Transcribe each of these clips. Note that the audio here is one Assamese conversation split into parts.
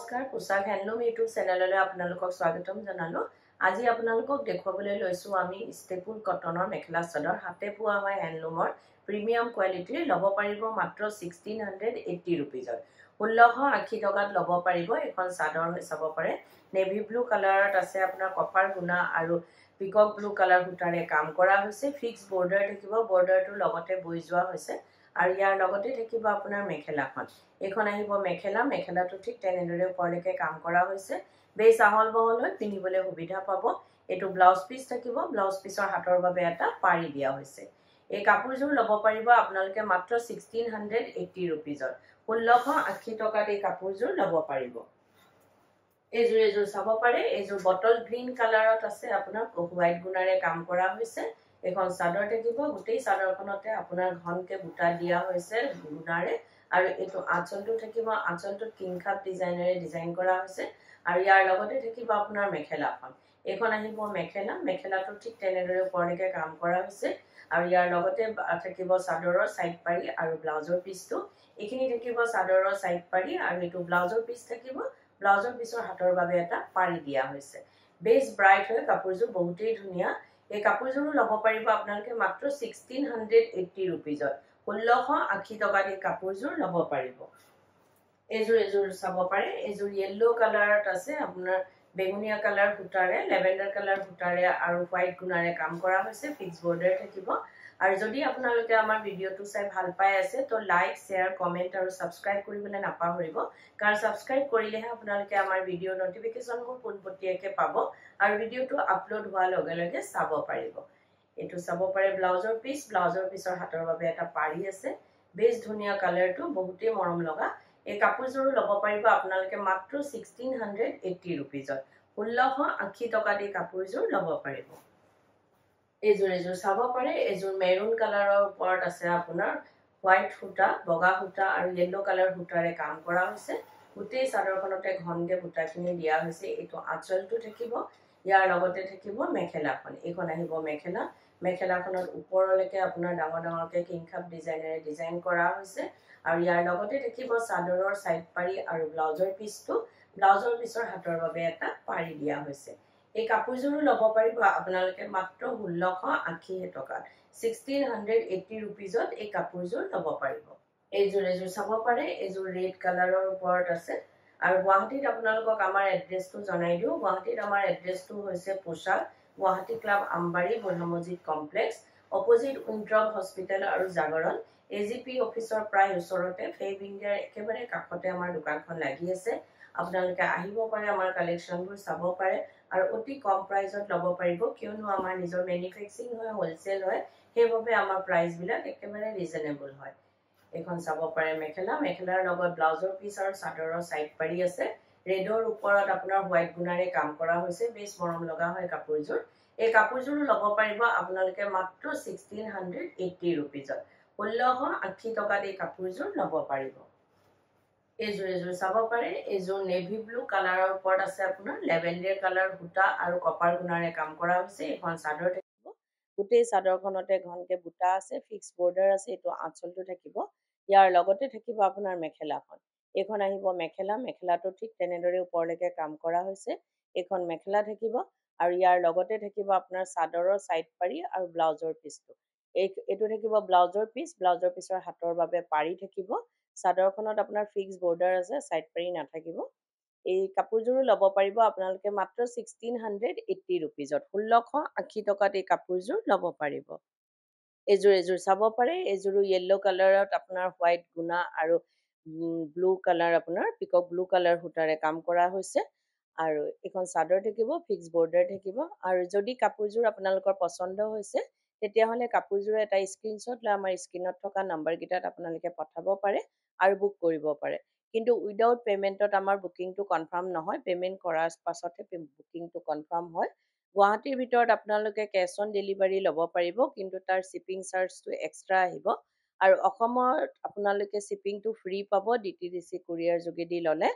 নমস্কাৰ কুশাল হেণ্ডলুম ইউটিউব চেনেললৈ আপোনালোকক স্বাগতম জনালোঁ আজি আপোনালোকক দেখুৱাবলৈ লৈছোঁ আমি ষ্টেপুল কটনৰ মেখেলা চাদৰ হাতে পোৱা হয় হেণ্ডলুমৰ প্ৰিমিয়াম কোৱালিটিৰ ল'ব পাৰিব মাত্ৰ ছিক্সটিন হাণ্ড্ৰেড এইট্টি ৰুপিজত ষোল্লশ আশী টকাত ল'ব পাৰিব এখন চাদৰ হৈ চাব পাৰে নেভি ব্লু কালাৰত আছে আপোনাৰ কপাৰ গুণা আৰু পিকক ব্লু কালাৰ সূতাৰে কাম কৰা হৈছে ফিক্স বৰ্ডাৰ থাকিব বৰ্ডাৰটোৰ লগতে বৈ যোৱা হৈছে আৰু ইয়াৰ লগতে থাকিব আপোনাৰ মেখেলাখন এইখন আহিব মেখেলা মেখেলাটো ঠিক তেনেদৰে ওপৰলৈকে কাম কৰা হৈছে বেছ আহল বহল হৈ পিন্ধিবলৈ সুবিধা পাব এইটো ব্লাউজ পিচ থাকিব ব্লাউজ পিচৰ হাতৰ বাবে এটা পাৰি দিয়া হৈছে এই কাপোৰযোৰ ল'ব পাৰিব আপোনালোকে মাত্ৰ ছিক্সটিন হাণ্ড্ৰেড এইটি ৰুপিজত ষোল্লশ আশী টকাত এই কাপোৰযোৰ ল'ব পাৰিব এইযোৰ এইযোৰ চাব পাৰে এইযোৰ বটল গ্ৰীণ কালাৰত আছে আপোনাৰ হোৱাইট গুণাৰে কাম কৰা হৈছে এখন চাদৰ থাকিব গোটেই চাদৰখনতে আপোনাৰ ঘনকে বুটা দিয়া হৈছে গুণাৰে আৰু এইটো আঁচলটো থাকিব আঁচলটোত কিংখাপ ডিজাইনেৰে ডিজাইন কৰা হৈছে আৰু ইয়াৰ লগতে থাকিব আপোনাৰ মেখেলাখন এইখন আহিব মেখেলা মেখেলাটো ঠিক তেনেদৰে ওপৰলৈকে কাম কৰা হৈছে আৰু ইয়াৰ লগতে থাকিব চাদৰৰ চাইড পাৰি আৰু ব্লাউজৰ পিচটো এইখিনি থাকিব চাদৰৰ চাইড পাৰি আৰু এইটো ব্লাউজৰ পিচ থাকিব ব্লাউজৰ পিচৰ হাতৰ বাবে এটা পাৰি দিয়া হৈছে বেছ ব্ৰাইট হয় কাপোৰযোৰ বহুতেই ধুনীয়া এই কাপোৰযোৰো ল'ব পাৰিব আপোনালোকে মাত্ৰ ছিক্সটিন হাণ্ড্ৰেড এইটি ৰুপিজত ষোল্লশ আশী টকাত এই কাপোৰযোৰ ল'ব পাৰিব এযোৰ এযোৰ চাব পাৰে এযোৰ য়েল্ল' কালাৰত আছে আপোনাৰ বেঙুনীয়া কালাৰ সূতাৰে লেভেণ্ডাৰ কালাৰ সূতাৰে আৰু হোৱাইট গুণাৰে কাম কৰা হৈছে ফিক্স বৰ্ডাৰ থাকিব আৰু যদি আপোনালোকে আমাৰ ভিডিঅ'টো চাই ভাল পাই আছে তো লাইক শ্বেয়াৰ কমেণ্ট আৰু ছাবস্ক্ৰাইব কৰিবলৈ নাপাহৰিব কাৰণ ছাবস্ক্ৰাইব কৰিলেহে আপোনালোকে আমাৰ ভিডিঅ' নটিফিকেশ্যনবোৰ পোনপটীয়াকৈ পাব আৰু ভিডিঅ'টো আপলোড হোৱাৰ লগে লগে চাব পাৰিব এইটো চাব পাৰে ব্লাউজৰ পিচ ব্লাউজৰ পিচৰ হাতৰ বাবে এটা পাৰি আছে বেছ ধুনীয়া কালাৰটো বহুতেই মৰম লগা এই কাপোৰযোৰো ল'ব পাৰিব আপোনালোকে মাত্ৰ ছিক্সটিন হাণ্ড্ৰেড এইটি ৰুপিজত ষোল্লশ আশী টকা দি কাপোৰযোৰ ল'ব পাৰিব এইযোৰ এইযোৰ চাব পাৰে এইযোৰ মেৰুন কালাৰৰ ওপৰত আছে আপোনাৰ হোৱাইট সূতা বগা সূতা আৰু য়েল্ল' কালাৰ সূতাৰে কাম কৰা হৈছে গোটেই চাদৰখনতে ঘনকৈ সূতাখিনি দিয়া হৈছে এইটো আঁচলটো থাকিব ইয়াৰ লগতে থাকিব মেখেলাখন এইখন আহিব মেখেলা মেখেলাখনত ওপৰলৈকে আপোনাৰ ডাঙৰ ডাঙৰকে কিংখাপ ডিজাইনেৰে ডিজাইন কৰা হৈছে আৰু ইয়াৰ লগতে থাকিব চাদৰৰ চাইড পাৰি আৰু ব্লাউজৰ পিচটো ব্লাউজৰ পিচৰ হাতৰ বাবে এটা পাৰি দিয়া হৈছে এই কাপোৰযোৰো ল'ব পাৰিব আপোনালোকে মাত্ৰ ষোল্লশ আশীহে টকাত ছিক্সটিন হাণ্ড্ৰেড এইটি ৰুপিজত এই কাপোৰযোৰ ল'ব পাৰিব এইযোৰ এযোৰ চাব পাৰে এইযোৰ ৰেড কালাৰৰ ওপৰত আছে আৰু গুৱাহাটীত আপোনালোকক আমাৰ এড্ৰেছটো জনাই দিওঁ গুৱাহাটীত আমাৰ এড্ৰেছটো হৈছে পোচাক গুৱাহাটী ক্লাব আম্বাৰী বৈহামজিদ কমপ্লেক্স অপজিট উন্দ্ৰব হস্পিটেল আৰু জাগৰণ এ জি পি অফিচৰ প্ৰায় ওচৰতে ফেব ইণ্ডিয়াৰ একেবাৰে কাষতে আমাৰ দোকানখন লাগি আছে আপোনালোকে আহিব পাৰে আমাৰ কালেকশ্যনবোৰ চাব পাৰে আৰু অতি কম প্ৰাইজত ল'ব পাৰিব কিয়নো আমাৰ নিজৰ মেনুফেকচিং হয় হ'লচেল হয় সেইবাবে আমাৰ প্ৰাইজবিলাক একেবাৰে ৰিজনেবল হয় এইখন চাব পাৰে মেখেলা মেখেলাৰ লগত ব্লাউজৰ পিচ আৰু চাদৰৰ চাইড পাৰি আছে ৰেডৰ ওপৰত আপোনাৰ হোৱাইট গুণাৰে কাম কৰা হৈছে বেছ মৰম লগা হয় কাপোৰযোৰ এই কাপোৰযোৰো ল'ব পাৰিব আপোনালোকে মাত্ৰ ছিক্সটিন হাণ্ড্ৰেড এইটি ৰুপিজত ষোল্লশ আশী টকাত এই কাপোৰযোৰ ল'ব পাৰিব এইযোৰ এইযোৰ চাব পাৰে এইযোৰ নেভি ব্লু কালাৰৰ ওপৰত আছে আপোনাৰ লেভেণ্ডাৰ কালাৰ সূতা আৰু কপাৰ গুণাৰে কাম কৰা হৈছে এইখন চাদৰ থাকিব গোটেই চাদৰখনতে ঘনকে বুটা আছে ফিক্স বৰ্ডাৰ আছে এইটো আঁচলটো থাকিব ইয়াৰ লগতে থাকিব আপোনাৰ মেখেলাখন এইখন আহিব মেখেলা মেখেলাটো ঠিক তেনেদৰে ওপৰলৈকে কাম কৰা হৈছে এইখন মেখেলা থাকিব আৰু ইয়াৰ লগতে থাকিব আপোনাৰ চাদৰৰ চাইড পাৰি আৰু ব্লাউজৰ পিচটো এইটো থাকিব ব্লাউজৰ পিচ ব্লাউজৰ পিচৰ হাতৰ বাবে পাৰি থাকিব চাদৰখনত আপোনাৰ ফিক্স বৰ্ডাৰ আছে ছাইড পাৰি নাথাকিব এই কাপোৰযোৰো ল'ব পাৰিব আপোনালোকে মাত্ৰ ছিক্সটিন হাণ্ড্ৰেড এইট্টি ৰুপিজত ষোল্লশ আশী টকাত এই কাপোৰযোৰ ল'ব পাৰিব এযোৰ এযোৰ চাব পাৰে এযোৰো য়েল্ল' কালাৰত আপোনাৰ হোৱাইট গুণা আৰু ব্লু কালাৰ আপোনাৰ পিকক ব্লু কালাৰ সূতাৰে কাম কৰা হৈছে আৰু এইখন চাদৰ থাকিব ফিক্স বৰ্ডাৰ থাকিব আৰু যদি কাপোৰযোৰ আপোনালোকৰ পচন্দ হৈছে তেতিয়াহ'লে কাপোৰযোৰৰ এটা স্ক্ৰীনশ্বট লৈ আমাৰ স্ক্ৰীনত থকা নম্বৰকেইটাত আপোনালোকে পঠাব পাৰে আৰু বুক কৰিব পাৰে কিন্তু উইদাউট পে'মেণ্টত আমাৰ বুকিংটো কনফাৰ্ম নহয় পে'মেণ্ট কৰাৰ পাছতহে বুকিংটো কনফাৰ্ম হয় গুৱাহাটীৰ ভিতৰত আপোনালোকে কেছ অন ডেলিভাৰী ল'ব পাৰিব কিন্তু তাৰ শ্বিপিং চাৰ্জটো এক্সট্ৰা আহিব আৰু অসমত আপোনালোকে শ্বিপিংটো ফ্ৰী পাব D T D C courier যোগেদি ল'লে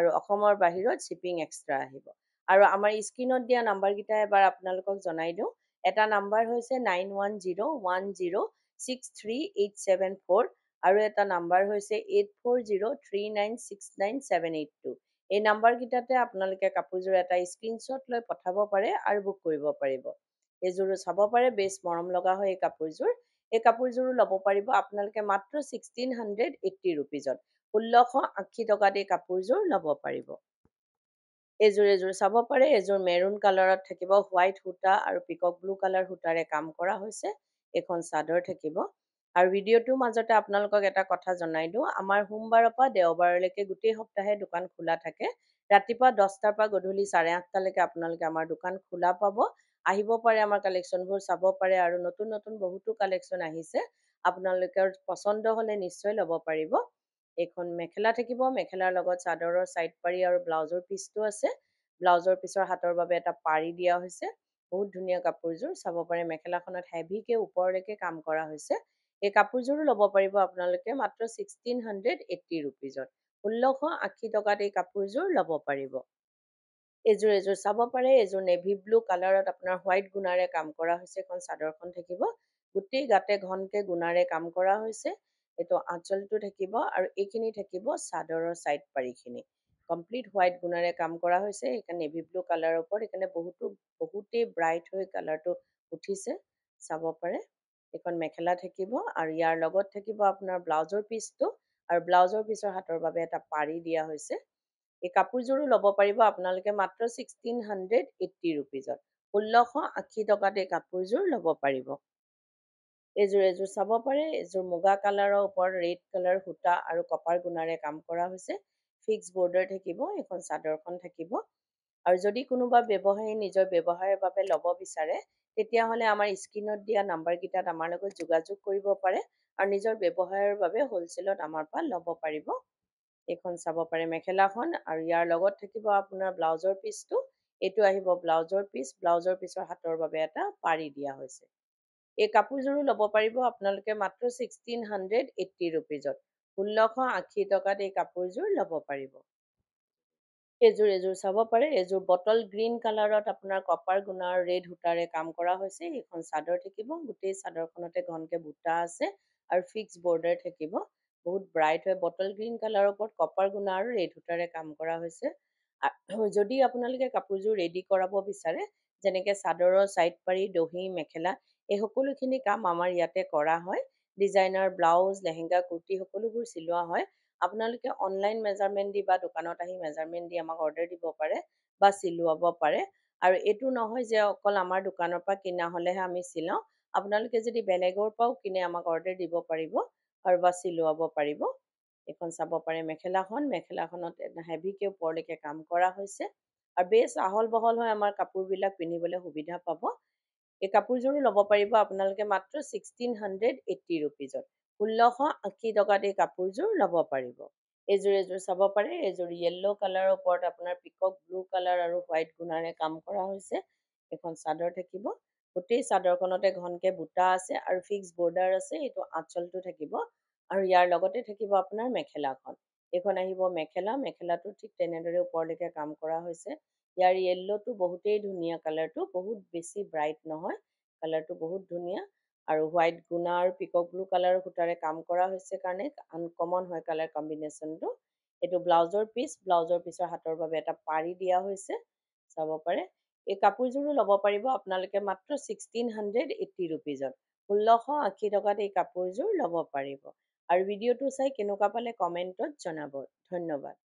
আৰু অসমৰ বাহিৰত শ্বিপিং এক্সট্ৰা আহিব আৰু আমাৰ স্ক্ৰীনত দিয়া নাম্বাৰকেইটা এবাৰ আপোনালোকক জনাই দিওঁ এটা নাম্বাৰ হৈছে nine one zero' one zero' six three eight seven four আৰু এটা নাম্বাৰ হৈছে eight four zero' three nine six nine seven eight two এই নাম্বাৰকেইটাতে আপোনালোকে কাপোৰযোৰ এটা স্ক্ৰীনশ্বট লৈ পঠাব পাৰে আৰু বুক কৰিব পাৰিব এইযোৰো চাব পাৰে বেছ মৰম লগা হয় এই কাপোৰযোৰ এই কাপোৰযোৰো ল'ব পাৰিব আপোনালোকে মাত্ৰ ছিক্সটিন হাণ্ড্ৰেড এইট্টি ৰুপিজত ষোল্লশ আশী টকাত এই কাপোৰযোৰ ল'ব পাৰিব এযোৰ এযোৰ চাব পাৰে এযোৰ মেৰুন কালাৰত থাকিব হোৱাইট সূতা আৰু পিকক ব্লু কালাৰ সূতাৰে কাম কৰা হৈছে এইখন চাদৰ থাকিব আৰু ভিডিঅ'টোৰ মাজতে আপোনালোকক এটা কথা জনাই দিওঁ আমাৰ সোমবাৰৰ পৰা দেওবাৰলৈকে গোটেই সপ্তাহে দোকান খোলা থাকে ৰাতিপুৱা দহটাৰ পৰা গধূলি চাৰে আঠটালৈকে আপোনালোকে আমাৰ দোকান খোলা পাব আহিব পাৰে আমাৰ কালেকশ্যনবোৰ চাব পাৰে আৰু নতুন নতুন বহুতো কালেকশ্যন আহিছে আপোনালোকৰ পচন্দ হ'লে নিশ্চয় ল'ব পাৰিব এইখন মেখেলা থাকিব মেখেলাৰ লগত চাদৰৰ ছাইড পাৰি আৰু ব্লাউজৰ পিচটো আছে ব্লাউজৰ পিচৰ হাতৰ বাবে এটা পাৰি দিয়া হৈছে বহুত ধুনীয়া কাপোৰযোৰ চাব পাৰে মেখেলাখনত হেভিকে ওপৰলৈকে কাম কৰা হৈছে এই কাপোৰযোৰো ল'ব পাৰিব আপোনালোকে মাত্ৰ ছিক্সটিন হাণ্ড্ৰেড এইটি ৰুপিজত ষোল্লশ আশী টকাত এই কাপোৰযোৰ ল'ব পাৰিব এইযোৰ এযোৰ চাব পাৰে এইযোৰ নেভি ব্লু কালাৰত আপোনাৰ হোৱাইট গুণাৰে কাম কৰা হৈছে এখন চাদৰখন থাকিব গোটেই গাতে ঘনকৈ গুণাৰে কাম কৰা হৈছে এইটো আঁচলটো থাকিব আৰু এইখিনি থাকিব চাদৰৰ ছাইড পাৰিখিনি কমপ্লিট হোৱাইট গুণাৰে কাম কৰা হৈছে সেইকাৰণে নেভি ব্লু কালাৰৰ ওপৰত সেইকাৰণে বহুতো বহুতেই ব্ৰাইট হৈ কালাৰটো উঠিছে চাব পাৰে এইখন মেখেলা থাকিব আৰু ইয়াৰ লগত থাকিব আপোনাৰ ব্লাউজৰ পিচটো আৰু ব্লাউজৰ পিচৰ হাতৰ বাবে এটা পাৰি দিয়া হৈছে এই কাপোৰযোৰো ল'ব পাৰিব আপোনালোকে মাত্ৰ ছিক্সটিন হাণ্ড্ৰেড এইট্টি ৰুপিজত ষোল্লশ আশী টকাত এই কাপোৰযোৰ ল'ব পাৰিব এইযোৰ এযোৰ চাব পাৰে এযোৰ মুগা কালাৰৰ ওপৰত ৰেড কালাৰ সূতা আৰু কপাৰ গুণাৰে কাম কৰা হৈছে ফিক্স বৰ্ডাৰ থাকিব এখন চাদৰখন থাকিব আৰু যদি কোনোবা ব্যৱসায়ী নিজৰ ব্যৱসায়ৰ বাবে ল'ব বিচাৰে তেতিয়াহ'লে আমাৰ স্ক্ৰীণত দিয়া নাম্বাৰকেইটাত আমাৰ লগত যোগাযোগ কৰিব পাৰে আৰু নিজৰ ব্যৱসায়ৰ বাবে হ'লচেলত আমাৰ পৰা ল'ব পাৰিব এইখন চাব পাৰে মেখেলাখন আৰু ইয়াৰ লগত থাকিব আপোনাৰ ব্লাউজৰ পিচটো এইটো আহিব ব্লাউজৰ পিচ ব্লাউজৰ পিচৰ হাতৰ বাবে এটা পাৰি দিয়া হৈছে এই কাপোৰযোৰো ল'ব পাৰিব আপোনালোকে মাত্ৰ ছিক্সটিন হাণ্ড্ৰেড এইটি ৰুপিজত ষোল্লশ আশী টকাত এই কাপোৰযোৰ ল'ব পাৰিব এযোৰ এযোৰ চাব পাৰে এযোৰ বটল গ্ৰীণ কালাৰত আপোনাৰ কপাৰ গুণা আৰু ৰেড সূতাৰে কাম কৰা হৈছে সেইখন চাদৰ থাকিব গোটেই চাদৰখনতে ঘনকৈ বুটা আছে আৰু ফিক্স বৰ্ডাৰ থাকিব বহুত ব্ৰাইট হয় বটল গ্ৰীণ কালাৰৰ ওপৰত কপাৰ গুণা আৰু ৰেড সূতাৰে কাম কৰা হৈছে যদি আপোনালোকে কাপোৰযোৰ ৰেডি কৰাব বিচাৰে যেনেকৈ চাদৰৰ ছাইড পাৰি দহি মেখেলা এই সকলোখিনি কাম আমাৰ ইয়াতে কৰা হয় ডিজাইনাৰ ব্লাউজ লেহেংগা কুৰ্তি সকলোবোৰ চিলোৱা হয় আপোনালোকে অনলাইন মেজাৰমেণ্ট দি বা দোকানত আহি মেজাৰমেণ্ট দি আমাক অৰ্ডাৰ দিব পাৰে বা চিলোৱাব পাৰে আৰু এইটো নহয় যে অকল আমাৰ দোকানৰ পৰা কিনা হ'লেহে আমি চিলাওঁ আপোনালোকে যদি বেলেগৰ পৰাও কিনে আমাক অৰ্ডাৰ দিব পাৰিব আৰু বা চিলোৱাব পাৰিব এইখন চাব পাৰে মেখেলাখন মেখেলাখনত হেভিকৈ ওপৰলৈকে কাম কৰা হৈছে আৰু বেছ আহল বহল হৈ আমাৰ কাপোৰবিলাক পিন্ধিবলৈ সুবিধা পাব এই কাপোৰযোৰো ল'ব পাৰিব আপোনালোকে মাত্ৰ ছিক্সটিন হাণ্ড্ৰেড এইটি ৰুপিজত ষোল্লশ আশী টকাত এই কাপোৰযোৰ ল'ব পাৰিব এইযোৰ এযোৰ চাব পাৰে এইযোৰ য়েল্ল' কালাৰৰ ওপৰত আপোনাৰ পিকক ব্লু কালাৰ আৰু হোৱাইট গুণাৰে কাম কৰা হৈছে এখন চাদৰ থাকিব গোটেই চাদৰখনতে ঘনকে বুটা আছে আৰু ফিক্স বৰ্ডাৰ আছে এইটো আঁচলটো থাকিব আৰু ইয়াৰ লগতে থাকিব আপোনাৰ মেখেলাখন এইখন আহিব মেখেলা মেখেলাটো ঠিক তেনেদৰে ওপৰলৈকে কাম কৰা হৈছে ইয়াৰ য়েল্ল'টো বহুতেই ধুনীয়া কালাৰটো বহুত বেছি ব্ৰাইট নহয় কালাৰটো বহুত ধুনীয়া আৰু হোৱাইট গুণা আৰু পিকক ব্লু কালাৰৰ সূতাৰে কাম কৰা হৈছে কাৰণে আনকমন হয় কালাৰ কম্বিনেশ্যনটো এইটো ব্লাউজৰ পিচ ব্লাউজৰ পিচৰ হাতৰ বাবে এটা পাৰি দিয়া হৈছে চাব পাৰে এই কাপোৰযোৰো ল'ব পাৰিব আপোনালোকে মাত্ৰ ছিক্সটিন হাণ্ড্ৰেড এইটি ৰুপিজত ষোল্লশ আশী টকাত এই কাপোৰযোৰ ল'ব পাৰিব আৰু ভিডিঅ'টো চাই কেনেকুৱা পালে কমেণ্টত জনাব ধন্যবাদ